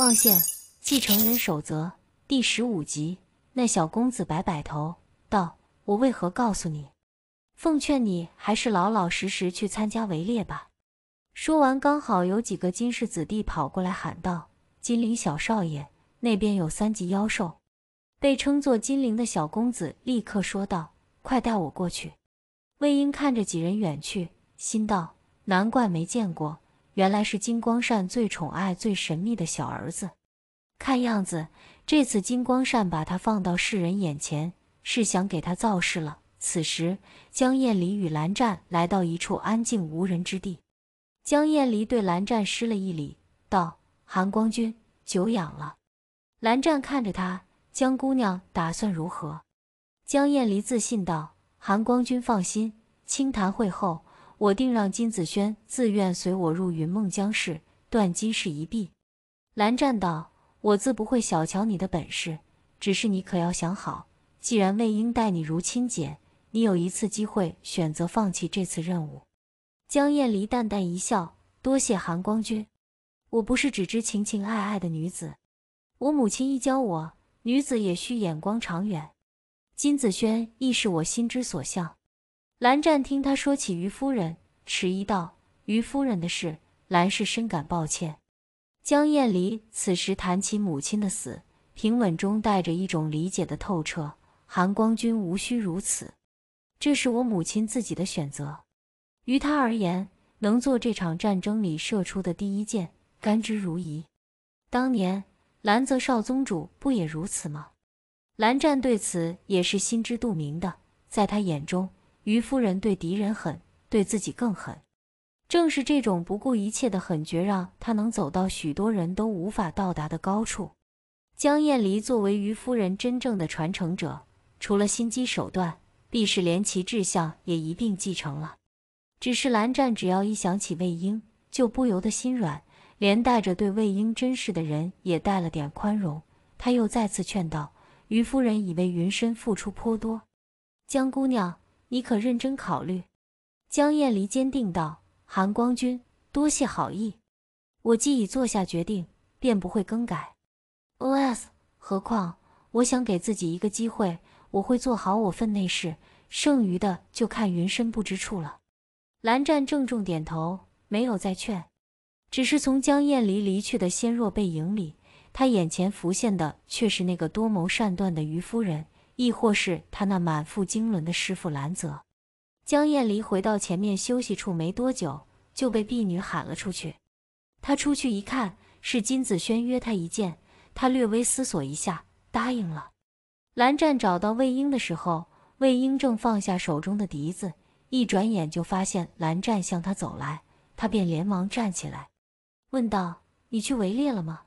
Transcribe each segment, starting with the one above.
望县继承人守则第十五集，那小公子摆摆头道：“我为何告诉你？奉劝你还是老老实实去参加围猎吧。”说完，刚好有几个金氏子弟跑过来喊道：“金陵小少爷，那边有三级妖兽！”被称作金陵的小公子立刻说道：“快带我过去！”魏婴看着几人远去，心道：“难怪没见过。”原来是金光善最宠爱、最神秘的小儿子。看样子，这次金光善把他放到世人眼前，是想给他造势了。此时，江厌离与蓝湛来到一处安静无人之地。江厌离对蓝湛施了一礼，道：“韩光君，久仰了。”蓝湛看着他，江姑娘打算如何？江厌离自信道：“韩光君放心，清谈会后。”我定让金子轩自愿随我入云梦江氏，断金氏一臂。蓝湛道：“我自不会小瞧你的本事，只是你可要想好。既然魏婴待你如亲姐，你有一次机会选择放弃这次任务。”江厌离淡淡一笑：“多谢含光君，我不是只知情情爱爱的女子。我母亲一教我，女子也需眼光长远。金子轩亦是我心之所向。”蓝湛听他说起于夫人。迟疑道：“于夫人的事，兰氏深感抱歉。”江厌离此时谈起母亲的死，平稳中带着一种理解的透彻。韩光君无需如此，这是我母亲自己的选择，于他而言，能做这场战争里射出的第一箭，甘之如饴。当年蓝泽少宗主不也如此吗？蓝湛对此也是心知肚明的，在他眼中，于夫人对敌人狠。对自己更狠，正是这种不顾一切的狠绝，让他能走到许多人都无法到达的高处。江艳离作为于夫人真正的传承者，除了心机手段，必是连其志向也一并继承了。只是蓝湛只要一想起魏婴，就不由得心软，连带着对魏婴真视的人也带了点宽容。他又再次劝道：“于夫人已为云深付出颇多，江姑娘，你可认真考虑。”江燕离坚定道：“韩光君，多谢好意。我既已做下决定，便不会更改。OS，何况我想给自己一个机会，我会做好我分内事，剩余的就看云深不知处了。”蓝湛郑重点头，没有再劝，只是从江燕离离去的纤弱背影里，他眼前浮现的却是那个多谋善断的于夫人，亦或是他那满腹经纶的师傅蓝泽。江燕离回到前面休息处没多久，就被婢女喊了出去。他出去一看，是金子轩约他一见。他略微思索一下，答应了。蓝湛找到魏婴的时候，魏婴正放下手中的笛子，一转眼就发现蓝湛向他走来，他便连忙站起来，问道：“你去围猎了吗？”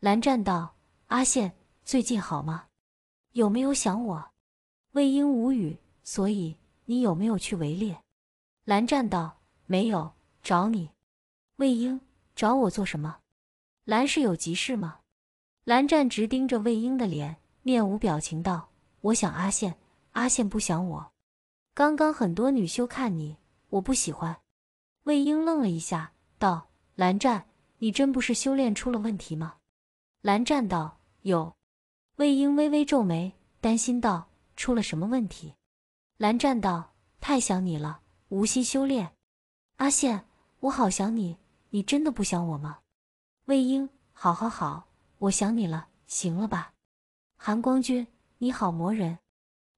蓝湛道：“阿羡最近好吗？有没有想我？”魏婴无语，所以。你有没有去围猎？蓝湛道：“没有。”找你，魏婴，找我做什么？蓝氏有急事吗？蓝湛直盯着魏婴的脸，面无表情道：“我想阿羡，阿羡不想我。刚刚很多女修看你，我不喜欢。”魏婴愣了一下，道：“蓝湛，你真不是修炼出了问题吗？”蓝湛道：“有。”魏婴微微皱眉，担心道：“出了什么问题？”蓝湛道：“太想你了，无心修炼。”阿羡，我好想你，你真的不想我吗？魏婴，好好好，我想你了，行了吧？含光君，你好磨人。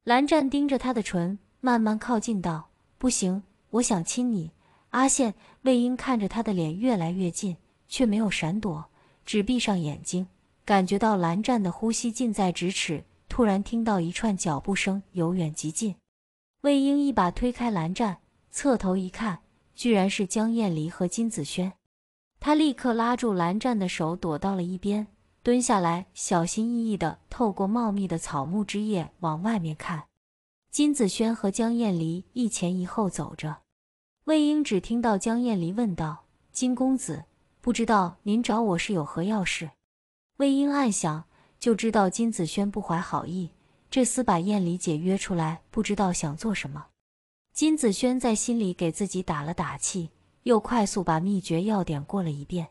蓝湛盯着他的唇，慢慢靠近道：“不行，我想亲你。”阿羡，魏婴看着他的脸越来越近，却没有闪躲，只闭上眼睛，感觉到蓝湛的呼吸近在咫尺。突然听到一串脚步声由远及近。魏婴一把推开蓝湛，侧头一看，居然是江厌离和金子轩。他立刻拉住蓝湛的手，躲到了一边，蹲下来，小心翼翼地透过茂密的草木枝叶往外面看。金子轩和江厌离一前一后走着。魏婴只听到江厌离问道：“金公子，不知道您找我是有何要事？”魏婴暗想，就知道金子轩不怀好意。这厮把燕离姐约出来，不知道想做什么。金子轩在心里给自己打了打气，又快速把秘诀要点过了一遍，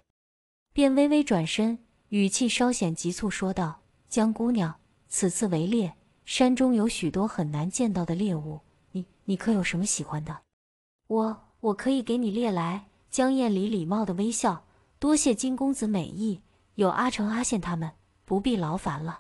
便微微转身，语气稍显急促说道：“江姑娘，此次围猎山中有许多很难见到的猎物，你你可有什么喜欢的？我我可以给你猎来。”江燕礼礼貌的微笑，多谢金公子美意，有阿成、阿羡他们，不必劳烦了。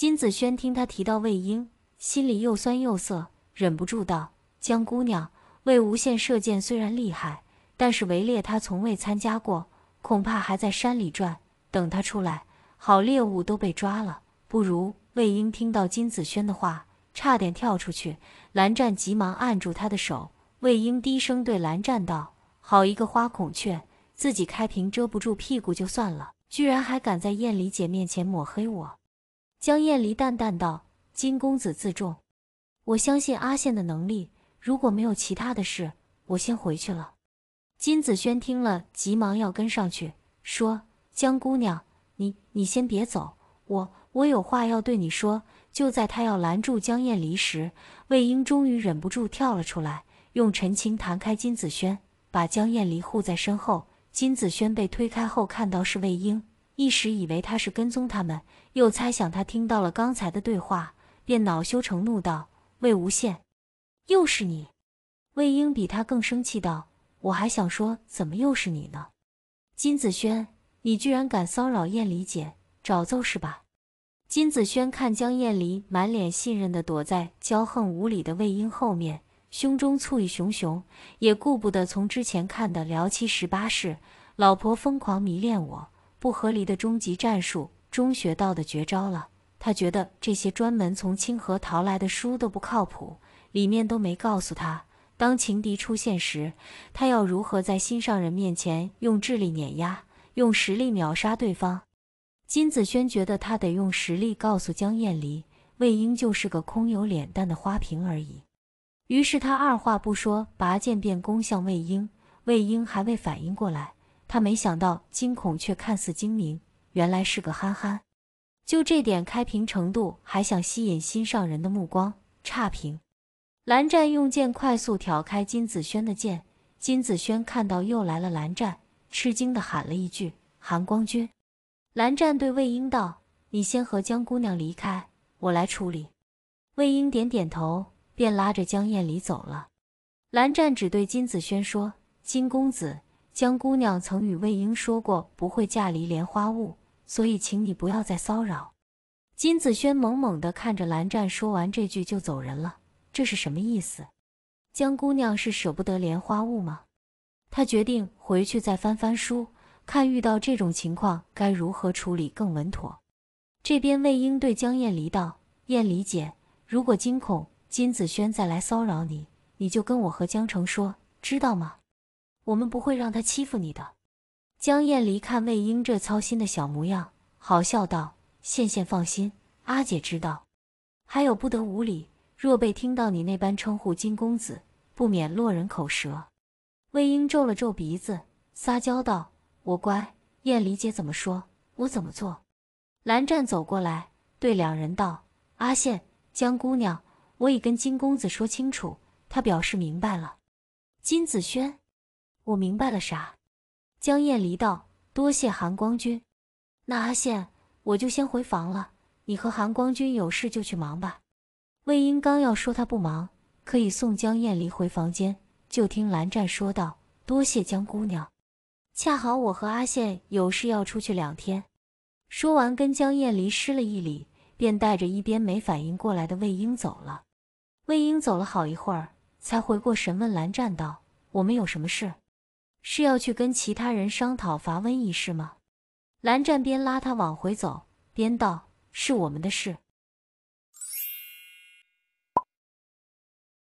金子轩听他提到魏婴，心里又酸又涩，忍不住道：“江姑娘，魏无羡射箭虽然厉害，但是围猎他从未参加过，恐怕还在山里转。等他出来，好猎物都被抓了。不如……”魏婴听到金子轩的话，差点跳出去。蓝湛急忙按住他的手。魏婴低声对蓝湛道：“好一个花孔雀，自己开屏遮不住屁股就算了，居然还敢在燕离姐面前抹黑我。”江艳离淡淡道：“金公子自重，我相信阿羡的能力。如果没有其他的事，我先回去了。”金子轩听了，急忙要跟上去，说：“江姑娘，你你先别走，我我有话要对你说。”就在他要拦住江艳离时，魏婴终于忍不住跳了出来，用陈情弹开金子轩，把江艳离护在身后。金子轩被推开后，看到是魏婴。一时以为他是跟踪他们，又猜想他听到了刚才的对话，便恼羞成怒道：“魏无羡，又是你！”魏婴比他更生气道：“我还想说，怎么又是你呢？”金子轩，你居然敢骚扰燕离姐，找揍是吧？金子轩看江燕离满脸信任地躲在骄横无理的魏婴后面，胸中醋意熊熊，也顾不得从之前看的《聊七十八式》，老婆疯狂迷恋我。不合理的终极战术中学到的绝招了。他觉得这些专门从清河淘来的书都不靠谱，里面都没告诉他，当情敌出现时，他要如何在心上人面前用智力碾压，用实力秒杀对方。金子轩觉得他得用实力告诉江艳离，魏婴就是个空有脸蛋的花瓶而已。于是他二话不说，拔剑便攻向魏婴。魏婴还未反应过来。他没想到，惊恐却看似精明，原来是个憨憨。就这点开屏程度，还想吸引心上人的目光？差评！蓝湛用剑快速挑开金子轩的剑，金子轩看到又来了，蓝湛吃惊的喊了一句：“韩光君！”蓝湛对魏婴道：“你先和江姑娘离开，我来处理。”魏婴点点头，便拉着江燕离走了。蓝湛只对金子轩说：“金公子。”江姑娘曾与魏婴说过不会嫁离莲花坞，所以请你不要再骚扰。金子轩懵懵地看着蓝湛，说完这句就走人了。这是什么意思？江姑娘是舍不得莲花坞吗？她决定回去再翻翻书，看遇到这种情况该如何处理更稳妥。这边魏婴对江燕离道：“燕离姐，如果惊恐金子轩再来骚扰你，你就跟我和江澄说，知道吗？”我们不会让他欺负你的，江艳离看魏婴这操心的小模样，好笑道：“羡羡，放心，阿姐知道。还有，不得无礼，若被听到你那般称呼金公子，不免落人口舌。”魏婴皱了皱鼻子，撒娇道：“我乖，艳离姐怎么说，我怎么做。”蓝湛走过来，对两人道：“阿羡，江姑娘，我已跟金公子说清楚，他表示明白了。”金子轩。我明白了啥？江燕离道：“多谢韩光君，那阿羡，我就先回房了。你和韩光君有事就去忙吧。”魏婴刚要说他不忙，可以送江燕离回房间，就听蓝湛说道：“多谢江姑娘，恰好我和阿羡有事要出去两天。”说完，跟江燕离施了一礼，便带着一边没反应过来的魏婴走了。魏婴走了好一会儿，才回过神，问蓝湛道：“我们有什么事？”是要去跟其他人商讨伐瘟一事吗？蓝湛边拉他往回走，边道：“是我们的事。”